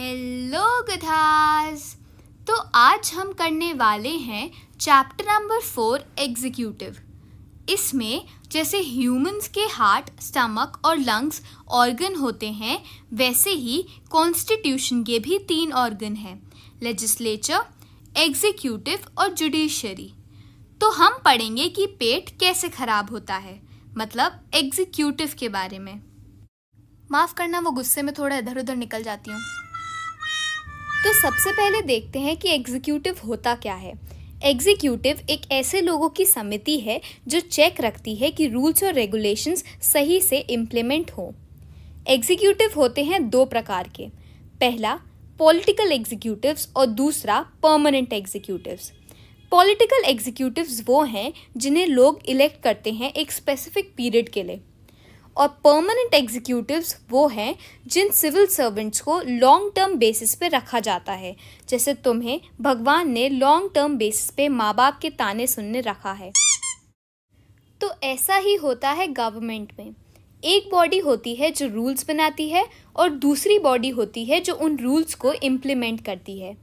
hello गधास तो आज हम करने वाले हैं चैप्टर नंबर फोर एग्जीक्यूटिव इसमें जैसे ह्यूमंस के हार्ट स्टमक और लंग्स ऑर्गन होते हैं वैसे ही कॉन्स्टिट्यूशन के भी तीन ऑर्गन हैं लेजिस्लेचर एग्जीक्यूटिव और जुडिशरी तो हम पढ़ेंगे कि पेट कैसे खराब होता है मतलब एग्जीक्यूटिव के बारे में माफ़ करना वो गुस्से में थोड़ा इधर उधर निकल जाती हूँ तो सबसे पहले देखते हैं कि एग्जीक्यूटिव होता क्या है एग्जीक्यूटिव एक ऐसे लोगों की समिति है जो चेक रखती है कि रूल्स और रेगुलेशंस सही से इम्प्लीमेंट हों एग्जीक्यूटिव होते हैं दो प्रकार के पहला पॉलिटिकल एग्जीक्यूटिव्स और दूसरा परमानेंट एग्जीक्यूटिव्स पॉलिटिकल एग्जीक्यूटिव्स वो हैं जिन्हें लोग इलेक्ट करते हैं एक स्पेसिफिक पीरियड के लिए और परमानेंट एग्जीक्यूटिव्स वो हैं जिन सिविल सर्वेंट्स को लॉन्ग टर्म बेसिस पे रखा जाता है जैसे तुम्हें भगवान ने लॉन्ग टर्म बेसिस पे माँ बाप के ताने सुनने रखा है तो ऐसा ही होता है गवर्नमेंट में एक बॉडी होती है जो रूल्स बनाती है और दूसरी बॉडी होती है जो उन रूल्स को इम्प्लीमेंट करती है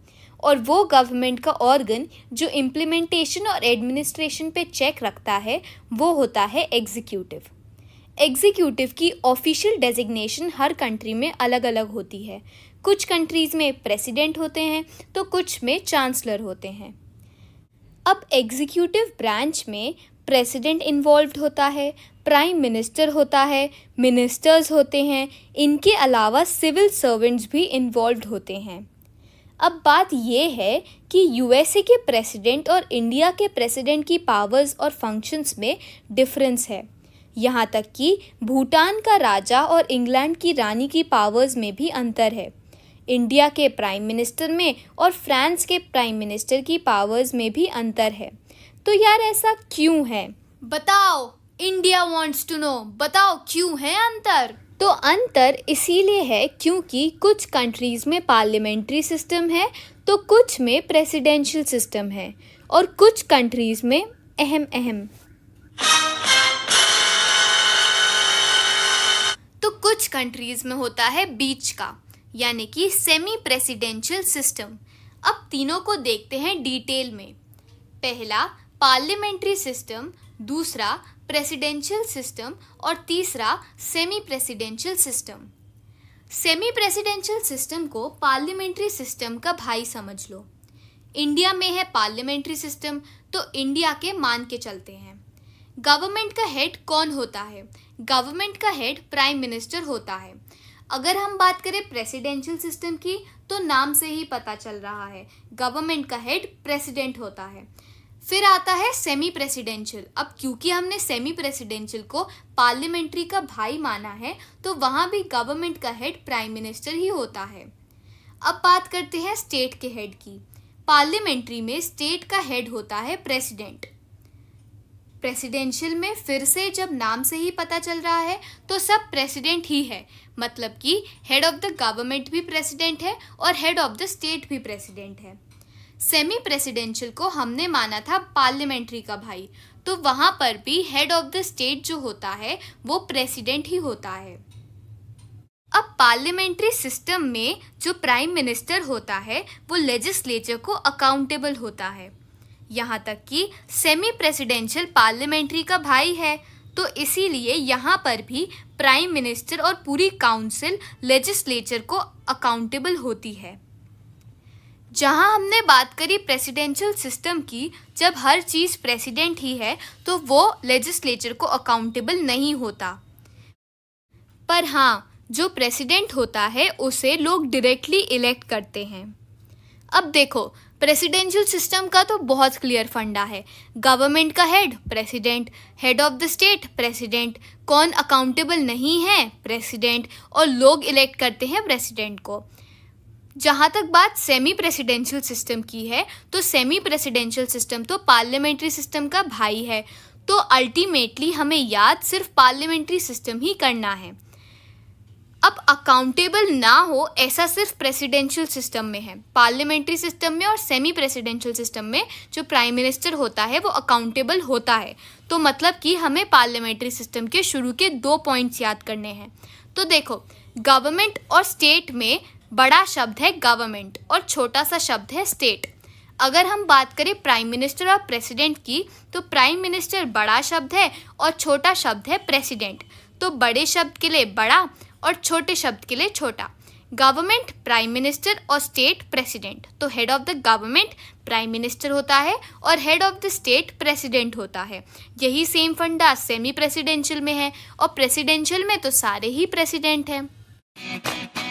और वो गवर्नमेंट का ऑर्गन जो इम्प्लीमेंटेशन और एडमिनिस्ट्रेशन पे चेक रखता है वो होता है एग्जीक्यूटिव एग्जीक्यूटिव की ऑफिशियल डेजिग्नेशन हर कंट्री में अलग अलग होती है कुछ कंट्रीज़ में प्रेसिडेंट होते हैं तो कुछ में चांसलर होते हैं अब एग्जीक्यूटिव ब्रांच में प्रेसिडेंट इन्वॉल्व होता है प्राइम मिनिस्टर होता है मिनिस्टर्स होते हैं इनके अलावा सिविल सर्वेंट्स भी इन्वॉल्व होते हैं अब बात यह है कि यूएसए के प्रेसिडेंट और इंडिया के प्रेसिडेंट की पावर्स और फंक्शंस में डिफरेंस है यहाँ तक कि भूटान का राजा और इंग्लैंड की रानी की पावर्स में भी अंतर है इंडिया के प्राइम मिनिस्टर में और फ्रांस के प्राइम मिनिस्टर की पावर्स में भी अंतर है तो यार ऐसा क्यों है बताओ इंडिया वांट्स टू नो बताओ क्यों है अंतर तो अंतर इसीलिए है क्योंकि कुछ कंट्रीज़ में पार्लियामेंट्री सिस्टम है तो कुछ में प्रेसिडेंशियल सिस्टम है और कुछ कंट्रीज़ में अहम अहम कुछ कंट्रीज़ में होता है बीच का यानी कि सेमी प्रेसिडेंशियल सिस्टम अब तीनों को देखते हैं डिटेल में पहला पार्लियामेंट्री सिस्टम दूसरा प्रेसिडेंशियल सिस्टम और तीसरा semi presidential system semi presidential system को पार्लियामेंट्री सिस्टम का भाई समझ लो इंडिया में है पार्लियामेंट्री सिस्टम तो इंडिया के मान के चलते हैं गवर्नमेंट का हेड कौन होता है गवर्नमेंट का हेड प्राइम मिनिस्टर होता है अगर हम बात करें प्रेसिडेंशियल सिस्टम की तो नाम से ही पता चल रहा है गवर्नमेंट का हेड प्रेसिडेंट होता है फिर आता है सेमी प्रेसिडेंशियल अब क्योंकि हमने सेमी प्रेसिडेंशियल को पार्लियामेंट्री का भाई माना है तो वहाँ भी गवर्नमेंट का हेड प्राइम मिनिस्टर ही होता है अब बात करते हैं स्टेट के हेड की पार्लियामेंट्री में स्टेट का हेड होता है प्रेसिडेंट प्रेसिडेंशियल में फिर से जब नाम से ही पता चल रहा है तो सब प्रेसिडेंट ही है मतलब कि हेड ऑफ द गवर्नमेंट भी प्रेसिडेंट है और हेड ऑफ द स्टेट भी प्रेसिडेंट है सेमी प्रेसिडेंशियल को हमने माना था पार्लियामेंट्री का भाई तो वहाँ पर भी हेड ऑफ द स्टेट जो होता है वो प्रेसिडेंट ही होता है अब पार्लियामेंट्री सिस्टम में जो प्राइम मिनिस्टर होता है वो लेजिस्लेचर को अकाउंटेबल होता है यहाँ तक कि सेमी प्रेसिडेंशियल पार्लियामेंट्री का भाई है तो इसीलिए यहाँ पर भी प्राइम मिनिस्टर और पूरी काउंसिल लेजिस्लेचर को अकाउंटेबल होती है जहाँ हमने बात करी प्रेसिडेंशियल सिस्टम की जब हर चीज़ प्रेसिडेंट ही है तो वो लेजिस्लेचर को अकाउंटेबल नहीं होता पर हाँ जो प्रेसिडेंट होता है उसे लोग डायरेक्टली इलेक्ट करते हैं अब देखो प्रेसिडेंशियल सिस्टम का तो बहुत क्लियर फंडा है गवर्नमेंट का head president head of the state president कौन अकाउंटेबल नहीं है प्रेसिडेंट और लोग इलेक्ट करते हैं प्रेसिडेंट को जहाँ तक बात सेमी प्रेसिडेंशियल सिस्टम की है तो सेमी प्रेसिडेंशियल सिस्टम तो पार्लियामेंट्री सिस्टम का भाई है तो अल्टीमेटली हमें याद सिर्फ पार्लियामेंट्री सिस्टम ही करना है अब अकाउंटेबल ना हो ऐसा सिर्फ प्रेसिडेंशियल सिस्टम में है पार्लियामेंट्री सिस्टम में और सेमी प्रेसिडेंशियल सिस्टम में जो प्राइम मिनिस्टर होता है वो अकाउंटेबल होता है तो मतलब कि हमें पार्लियामेंट्री सिस्टम के शुरू के दो पॉइंट्स याद करने हैं तो देखो गवर्नमेंट और स्टेट में बड़ा शब्द है गवर्नमेंट और छोटा सा शब्द है स्टेट अगर हम बात करें प्राइम मिनिस्टर और प्रेसिडेंट की तो प्राइम मिनिस्टर बड़ा शब्द है और छोटा शब्द है प्रेसिडेंट तो बड़े शब्द के लिए बड़ा और छोटे शब्द के लिए छोटा गवर्नमेंट प्राइम मिनिस्टर और स्टेट प्रेसिडेंट तो head of the government prime minister होता है और head of the state president होता है यही सेम फंडा सेमी प्रेसिडेंशियल में है और प्रेसिडेंशियल में तो सारे ही प्रेसिडेंट हैं